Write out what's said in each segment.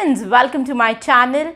friends, welcome to my channel.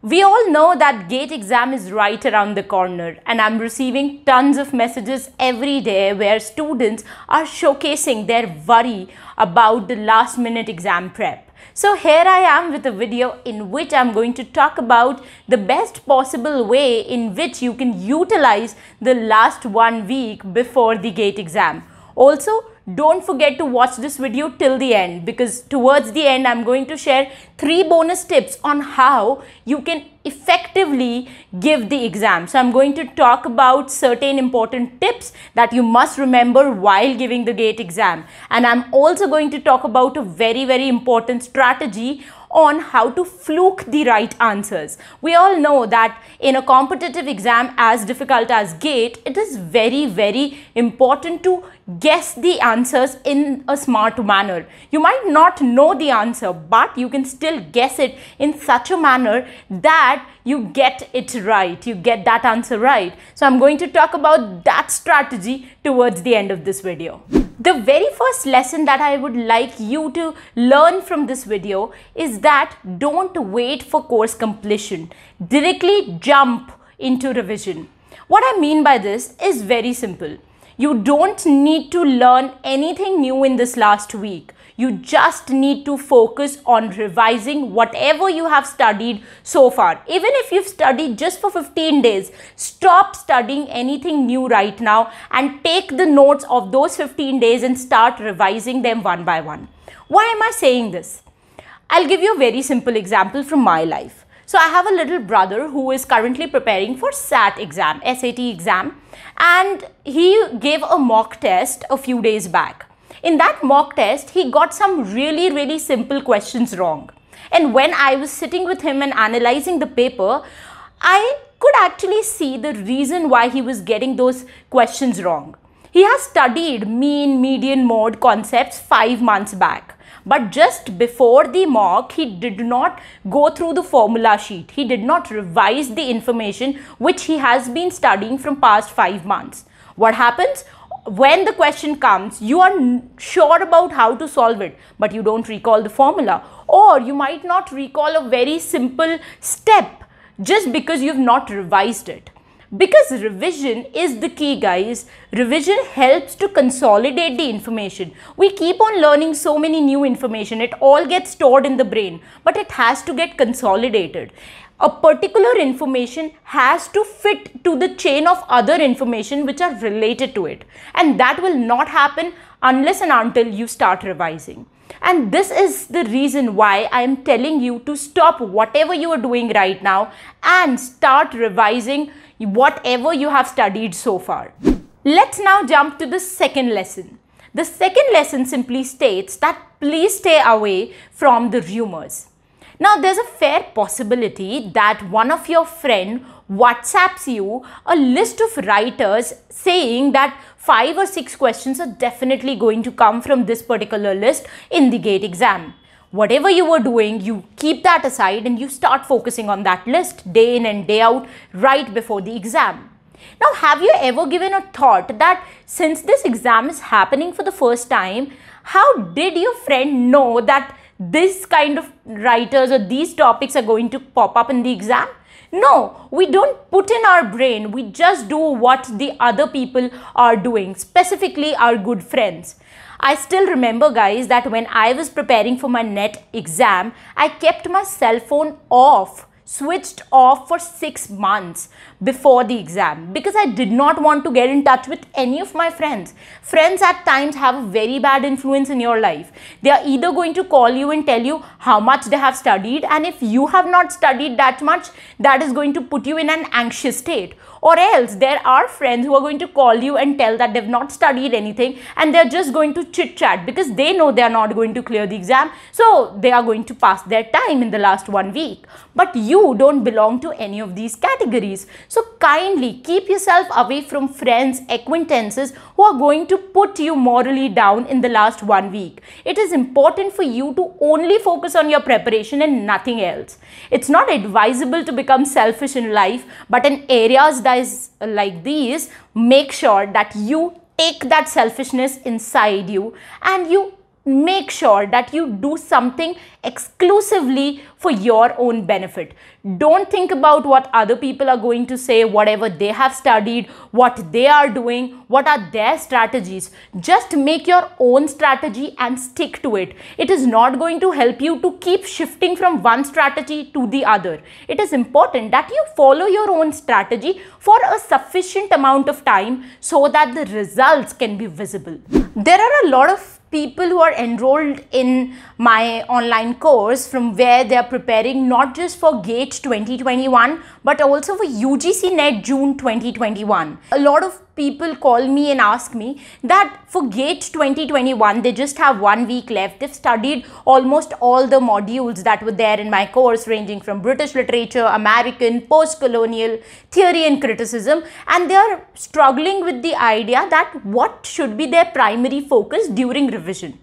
We all know that GATE exam is right around the corner and I'm receiving tons of messages every day where students are showcasing their worry about the last minute exam prep. So here I am with a video in which I'm going to talk about the best possible way in which you can utilize the last one week before the GATE exam. Also, don't forget to watch this video till the end because towards the end I'm going to share three bonus tips on how you can effectively give the exam. So I'm going to talk about certain important tips that you must remember while giving the GATE exam. And I'm also going to talk about a very, very important strategy on how to fluke the right answers. We all know that in a competitive exam as difficult as GATE, it is very, very important to guess the answers in a smart manner. You might not know the answer, but you can still guess it in such a manner that you get it right. You get that answer right. So I'm going to talk about that strategy towards the end of this video. The very first lesson that I would like you to learn from this video is that don't wait for course completion. Directly jump into revision. What I mean by this is very simple. You don't need to learn anything new in this last week. You just need to focus on revising whatever you have studied so far. Even if you've studied just for 15 days, stop studying anything new right now and take the notes of those 15 days and start revising them one by one. Why am I saying this? I'll give you a very simple example from my life. So I have a little brother who is currently preparing for SAT exam, SAT exam and he gave a mock test a few days back. In that mock test, he got some really, really simple questions wrong. And when I was sitting with him and analyzing the paper, I could actually see the reason why he was getting those questions wrong. He has studied mean, median, mode concepts five months back. But just before the mock, he did not go through the formula sheet. He did not revise the information which he has been studying from past five months. What happens? when the question comes, you are sure about how to solve it, but you don't recall the formula or you might not recall a very simple step just because you've not revised it because revision is the key guys revision helps to consolidate the information we keep on learning so many new information it all gets stored in the brain but it has to get consolidated a particular information has to fit to the chain of other information which are related to it and that will not happen unless and until you start revising and this is the reason why I am telling you to stop whatever you are doing right now and start revising whatever you have studied so far. Let's now jump to the second lesson. The second lesson simply states that please stay away from the rumors. Now there's a fair possibility that one of your friend WhatsApps you a list of writers saying that five or six questions are definitely going to come from this particular list in the GATE exam whatever you were doing, you keep that aside and you start focusing on that list day in and day out right before the exam. Now, have you ever given a thought that since this exam is happening for the first time, how did your friend know that this kind of writers or these topics are going to pop up in the exam? No, we don't put in our brain, we just do what the other people are doing, specifically our good friends. I still remember guys that when I was preparing for my NET exam, I kept my cell phone off switched off for six months before the exam because I did not want to get in touch with any of my friends. Friends at times have a very bad influence in your life. They are either going to call you and tell you how much they have studied and if you have not studied that much, that is going to put you in an anxious state. Or else there are friends who are going to call you and tell that they've not studied anything and they're just going to chit chat because they know they're not going to clear the exam. So they are going to pass their time in the last one week. But you don't belong to any of these categories. So kindly keep yourself away from friends, acquaintances who are going to put you morally down in the last one week. It is important for you to only focus on your preparation and nothing else. It's not advisable to become selfish in life, but in areas that is uh, like these, make sure that you take that selfishness inside you and you make sure that you do something exclusively for your own benefit. Don't think about what other people are going to say, whatever they have studied, what they are doing, what are their strategies. Just make your own strategy and stick to it. It is not going to help you to keep shifting from one strategy to the other. It is important that you follow your own strategy for a sufficient amount of time so that the results can be visible. There are a lot of people who are enrolled in my online course from where they are preparing not just for GATE 2021 but also for UGC NET June 2021. A lot of people call me and ask me that for GATE 2021, they just have one week left. They've studied almost all the modules that were there in my course, ranging from British literature, American, post-colonial, theory and criticism. And they are struggling with the idea that what should be their primary focus during revision.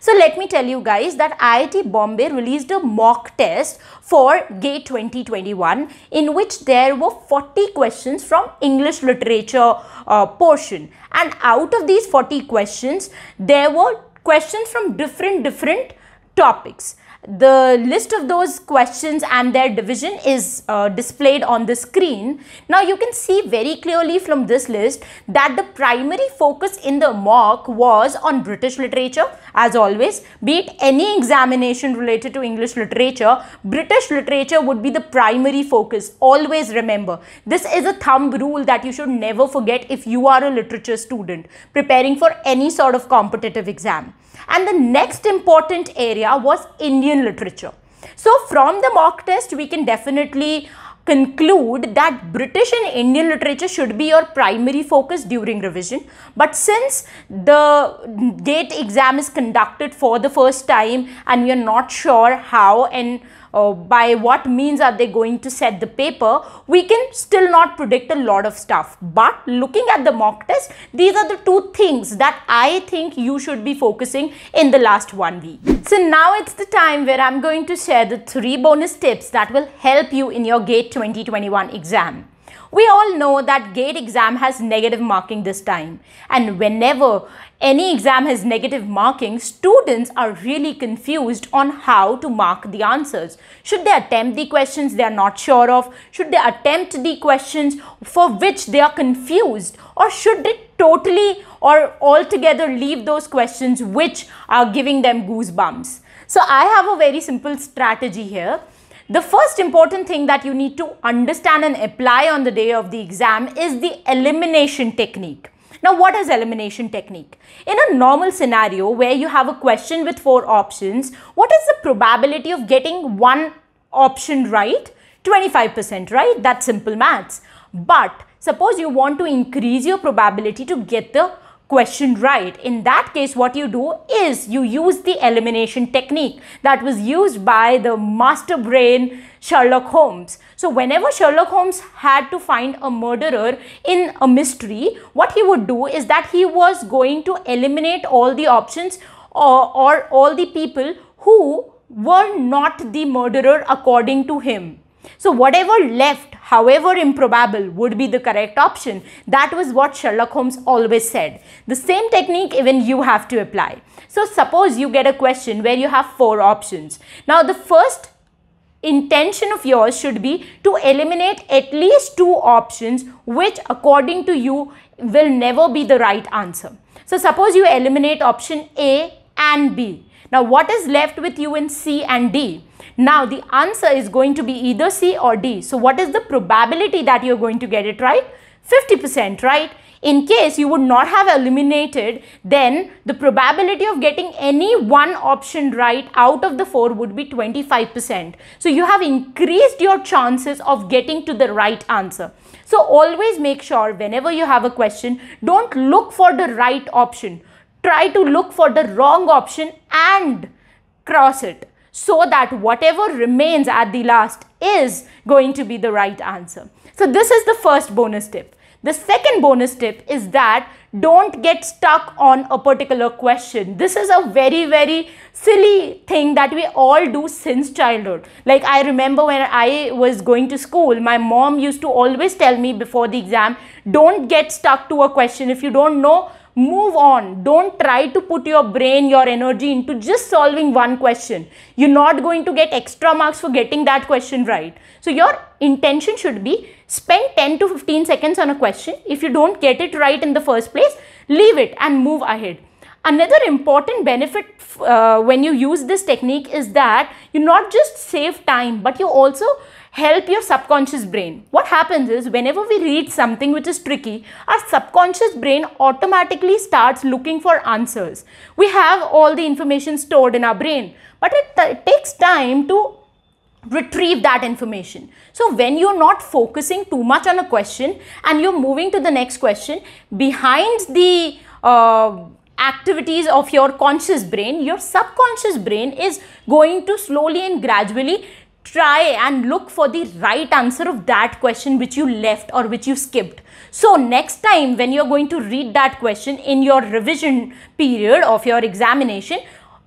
So let me tell you guys that IIT Bombay released a mock test for GATE 2021 in which there were 40 questions from English literature uh, portion and out of these 40 questions there were questions from different different topics the list of those questions and their division is uh, displayed on the screen. Now you can see very clearly from this list that the primary focus in the mock was on British literature as always be it any examination related to English literature British literature would be the primary focus always remember this is a thumb rule that you should never forget if you are a literature student preparing for any sort of competitive exam. And the next important area was Indian literature. So from the mock test, we can definitely conclude that British and Indian literature should be your primary focus during revision. But since the GATE exam is conducted for the first time and we are not sure how and uh, by what means are they going to set the paper, we can still not predict a lot of stuff. But looking at the mock test, these are the two things that I think you should be focusing in the last one week. So now it's the time where I'm going to share the three bonus tips that will help you in your GATE 2021 exam. We all know that GATE exam has negative marking this time. And whenever any exam has negative marking, students are really confused on how to mark the answers. Should they attempt the questions they are not sure of? Should they attempt the questions for which they are confused? Or should they totally or altogether leave those questions which are giving them goosebumps? So I have a very simple strategy here. The first important thing that you need to understand and apply on the day of the exam is the elimination technique. Now, what is elimination technique? In a normal scenario where you have a question with four options, what is the probability of getting one option right? 25%, right? That's simple maths. But suppose you want to increase your probability to get the question right. In that case, what you do is you use the elimination technique that was used by the master brain Sherlock Holmes. So whenever Sherlock Holmes had to find a murderer in a mystery, what he would do is that he was going to eliminate all the options or, or all the people who were not the murderer according to him. So whatever left, however improbable, would be the correct option. That was what Sherlock Holmes always said. The same technique even you have to apply. So suppose you get a question where you have four options. Now the first intention of yours should be to eliminate at least two options which according to you will never be the right answer. So suppose you eliminate option A and B now what is left with you in C and D? Now the answer is going to be either C or D. So what is the probability that you're going to get it right? 50%, right? In case you would not have eliminated, then the probability of getting any one option right out of the four would be 25%. So you have increased your chances of getting to the right answer. So always make sure whenever you have a question, don't look for the right option try to look for the wrong option and cross it so that whatever remains at the last is going to be the right answer. So this is the first bonus tip. The second bonus tip is that don't get stuck on a particular question. This is a very, very silly thing that we all do since childhood. Like I remember when I was going to school, my mom used to always tell me before the exam, don't get stuck to a question. If you don't know move on don't try to put your brain your energy into just solving one question you're not going to get extra marks for getting that question right so your intention should be spend 10 to 15 seconds on a question if you don't get it right in the first place leave it and move ahead another important benefit uh, when you use this technique is that you not just save time but you also help your subconscious brain. What happens is whenever we read something which is tricky, our subconscious brain automatically starts looking for answers. We have all the information stored in our brain, but it, uh, it takes time to retrieve that information. So when you're not focusing too much on a question and you're moving to the next question, behind the uh, activities of your conscious brain, your subconscious brain is going to slowly and gradually try and look for the right answer of that question which you left or which you skipped. So next time when you're going to read that question in your revision period of your examination,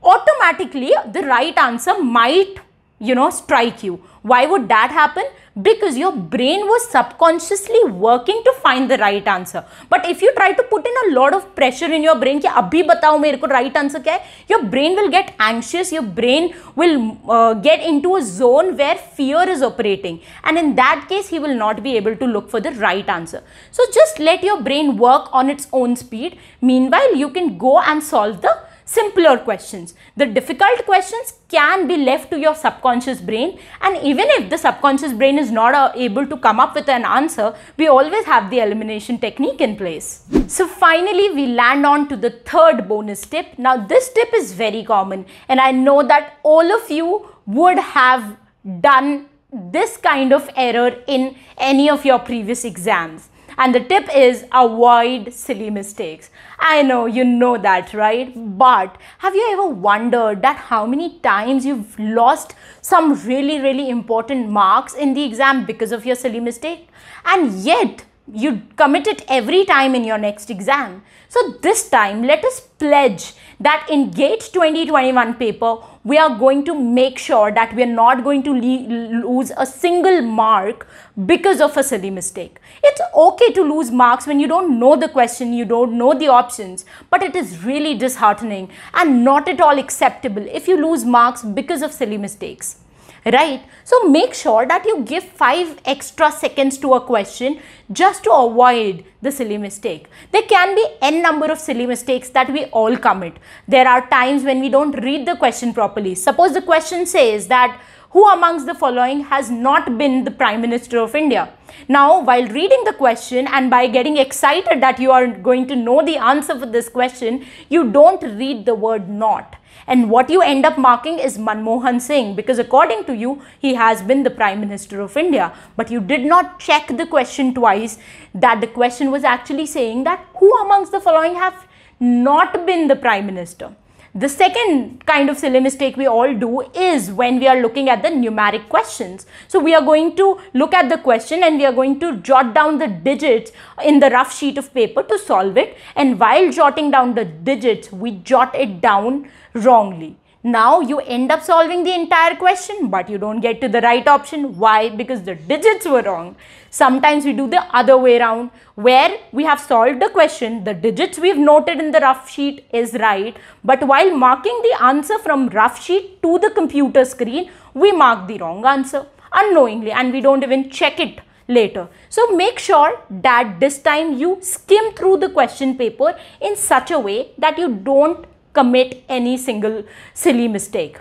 automatically the right answer might you know, strike you. Why would that happen? Because your brain was subconsciously working to find the right answer. But if you try to put in a lot of pressure in your brain, कि "Abhi batao, मेरे right answer kya hai," your brain will get anxious, your brain will uh, get into a zone where fear is operating. And in that case, he will not be able to look for the right answer. So just let your brain work on its own speed. Meanwhile, you can go and solve the simpler questions. The difficult questions can be left to your subconscious brain and even if the subconscious brain is not uh, able to come up with an answer, we always have the elimination technique in place. So finally, we land on to the third bonus tip. Now this tip is very common and I know that all of you would have done this kind of error in any of your previous exams. And the tip is avoid silly mistakes. I know you know that, right? But have you ever wondered that how many times you've lost some really, really important marks in the exam because of your silly mistake? And yet, you commit it every time in your next exam. So this time, let us pledge that in GATE 2021 paper, we are going to make sure that we are not going to lose a single mark because of a silly mistake. It's okay to lose marks when you don't know the question, you don't know the options, but it is really disheartening and not at all acceptable if you lose marks because of silly mistakes right? So make sure that you give 5 extra seconds to a question just to avoid the silly mistake. There can be n number of silly mistakes that we all commit. There are times when we don't read the question properly. Suppose the question says that who amongst the following has not been the Prime Minister of India? Now, while reading the question and by getting excited that you are going to know the answer for this question, you don't read the word not. And what you end up marking is Manmohan Singh because according to you, he has been the Prime Minister of India. But you did not check the question twice that the question was actually saying that who amongst the following have not been the Prime Minister? The second kind of silly mistake we all do is when we are looking at the numeric questions. So we are going to look at the question and we are going to jot down the digits in the rough sheet of paper to solve it. And while jotting down the digits, we jot it down wrongly. Now you end up solving the entire question but you don't get to the right option. Why? Because the digits were wrong. Sometimes we do the other way around where we have solved the question, the digits we've noted in the rough sheet is right but while marking the answer from rough sheet to the computer screen, we mark the wrong answer unknowingly and we don't even check it later. So make sure that this time you skim through the question paper in such a way that you don't commit any single silly mistake.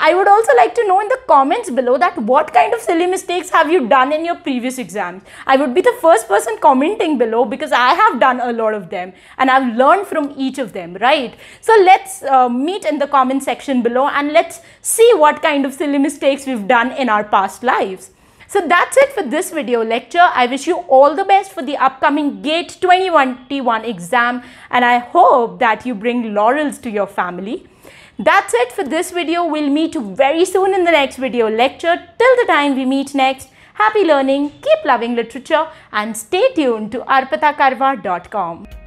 I would also like to know in the comments below that what kind of silly mistakes have you done in your previous exams. I would be the first person commenting below because I have done a lot of them and I've learned from each of them, right? So let's uh, meet in the comment section below and let's see what kind of silly mistakes we've done in our past lives. So that's it for this video lecture. I wish you all the best for the upcoming GATE 2021 exam and I hope that you bring laurels to your family. That's it for this video. We'll meet very soon in the next video lecture. Till the time we meet next, happy learning, keep loving literature and stay tuned to arpatakarva.com.